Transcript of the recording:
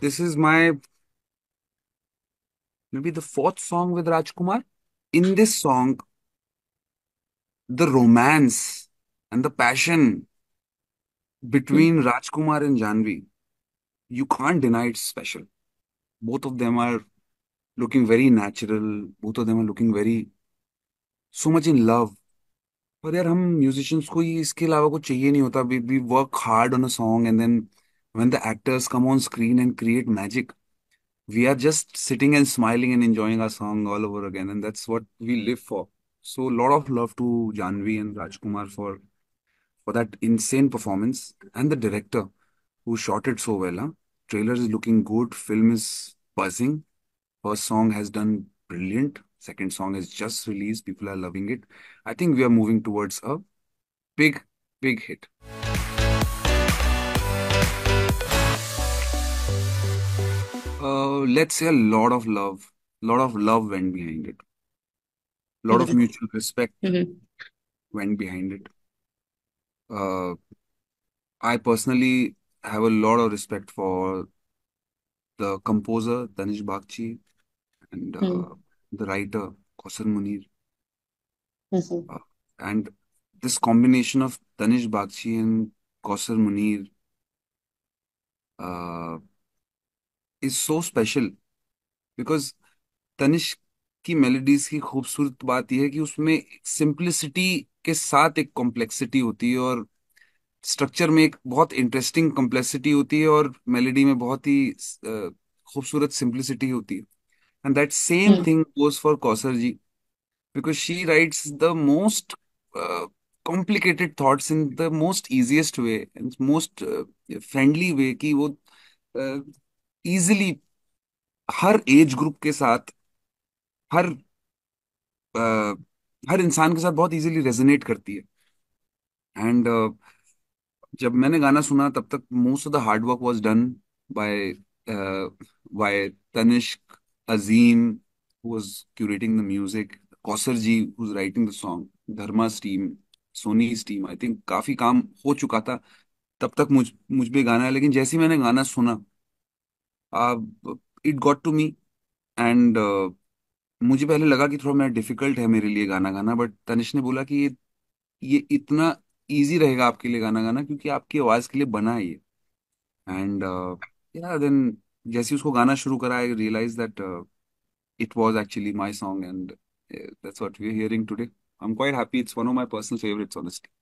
This is my maybe the fourth song with Rajkumar. In this song, the romance and the passion between hmm. Rajkumar and Janvi, you can't deny it's special. Both of them are looking very natural. Both of them are looking very so much in love. But yeah, musicians, musicians को ये इसके अलावा कुछ चाहिए नहीं होता we we work when the actors come on screen and create magic, we are just sitting and smiling and enjoying our song all over again. And that's what we live for. So a lot of love to Janvi and Rajkumar for for that insane performance and the director who shot it so well. Huh? Trailer is looking good, film is buzzing. First song has done brilliant. Second song is just released. People are loving it. I think we are moving towards a big, big hit. let's say a lot of love, a lot of love went behind it. A lot of mm-hmm. mutual respect mm-hmm. went behind it. Uh, I personally have a lot of respect for the composer Danish Bakhchi and uh, mm. the writer kosar Munir. Mm-hmm. Uh, and this combination of Danish Bakhshi and kosar Munir uh, is so special because Tanishk की melodies की खूबसूरत बात यह है कि उसमें simplicity के साथ एक कॉम्प्लेक्सिटी होती है और स्ट्रक्चर में एक बहुत इंटरेस्टिंग कॉम्प्लेक्सिटी होती है और मेलोडी में बहुत ही खूबसूरत सिंप्लिसिटी होती है and that same thing goes for Kausar ji because she writes the most complicated thoughts in the most easiest way most friendly way कि वो uh, इजिली हर एज ग्रुप के साथ हर आ, हर इंसान के साथ बहुत इजिली रेजनेट करती है एंड uh, जब मैंने गाना सुना तब तक most of the hard work was done by by Tanishk Azeem was curating the music Kausar ji was writing the song Dharma's team Sony's team I think काफी काम हो चुका था तब तक मुझ मुझ भी गाना है लेकिन जैसे ही मैंने गाना सुना it got to me and मुझे पहले लगा कि थोड़ा मैं डिफिकल्ट है मेरे लिए गाना गाना बट तनिष ने बोला कि ये ये इतना ईजी रहेगा आपके लिए गाना गाना क्योंकि आपकी आवाज़ के लिए बना है ये एंड या देन जैसे उसको गाना शुरू करा I realise that actually was song and that's and we are hearing hearing I am quite happy it's one of my personal favorites honestly